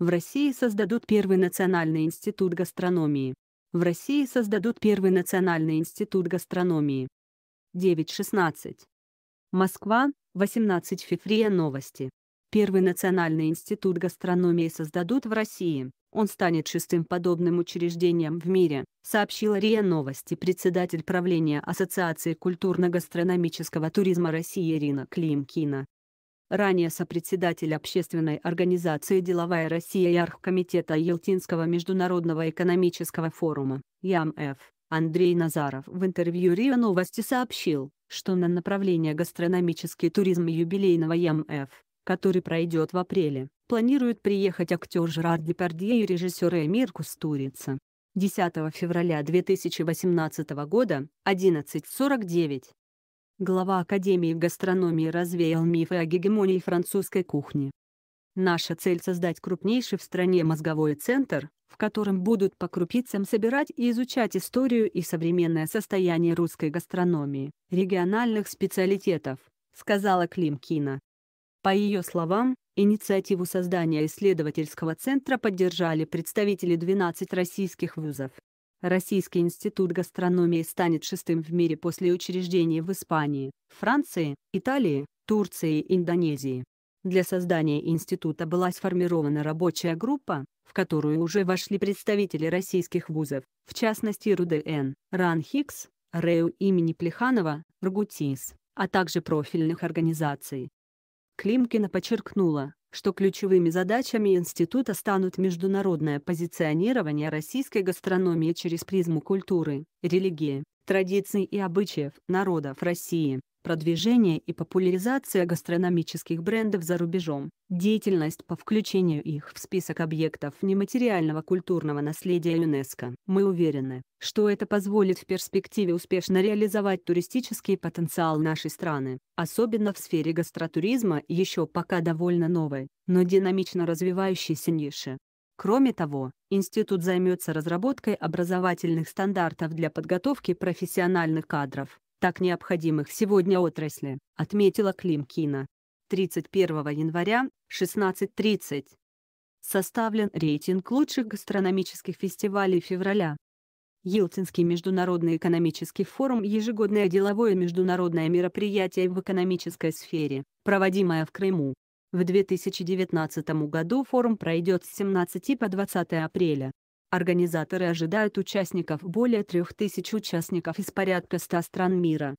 В России создадут первый национальный институт гастрономии. В России создадут первый национальный институт гастрономии. 9.16. Москва, 18 февраля новости. Первый национальный институт гастрономии создадут в России. Он станет шестым подобным учреждением в мире, сообщила РИА Новости председатель правления Ассоциации культурно-гастрономического туризма России Ирина Климкина ранее сопредседатель общественной организации «Деловая Россия» и архкомитета Елтинского международного экономического форума, ЯМФ, Андрей Назаров в интервью РИА Новости сообщил, что на направление гастрономический туризм юбилейного ЯМФ, который пройдет в апреле, планируют приехать актер Жерар Депардье и режиссер Эмир Кустурица. 10 февраля 2018 года, 11.49, глава Академии гастрономии развеял мифы о гегемонии французской кухни. Наша цель — создать крупнейший в стране мозговой центр, в котором будут по крупицам собирать и изучать историю и современное состояние русской гастрономии, региональных специалитетов, сказала Климкина. По ее словам, инициативу создания исследовательского центра поддержали представители 12 российских вузов. Российский институт гастрономии станет шестым в мире после учреждения в Испании, Франции, Италии, Турции и Индонезии. Для создания института была сформирована рабочая группа, в которую уже вошли представители российских вузов, в частности РУДН, РАНХИКС, РЭУ имени Плеханова, РГУТИС, а также профильных организаций. Климкина подчеркнула, что ключевыми задачами института станут международное позиционирование российской гастрономии через призму культуры, религии, традиций и обычаев народов России, продвижение и популяризация гастрономических брендов за рубежом, деятельность по включению их в список объектов нематериального культурного наследия ЮНЕСКО. Мы уверены, что это позволит в перспективе успешно реализовать туристический потенциал нашей страны, особенно в сфере гастротуризма еще пока довольно новой, но динамично развивающейся ниши. Кроме того, институт займется разработкой образовательных стандартов для подготовки профессиональных кадров, так необходимых сегодня отрасли, отметила Климкина. 31 января, 16.30. Составлен рейтинг лучших гастрономических фестивалей февраля. Елтинский международный экономический форум – ежегодное деловое международное мероприятие в экономической сфере, проводимое в Крыму. В 2019 году форум пройдет с 17 по 20 апреля. Организаторы ожидают участников более 3000 участников из порядка 100 стран мира.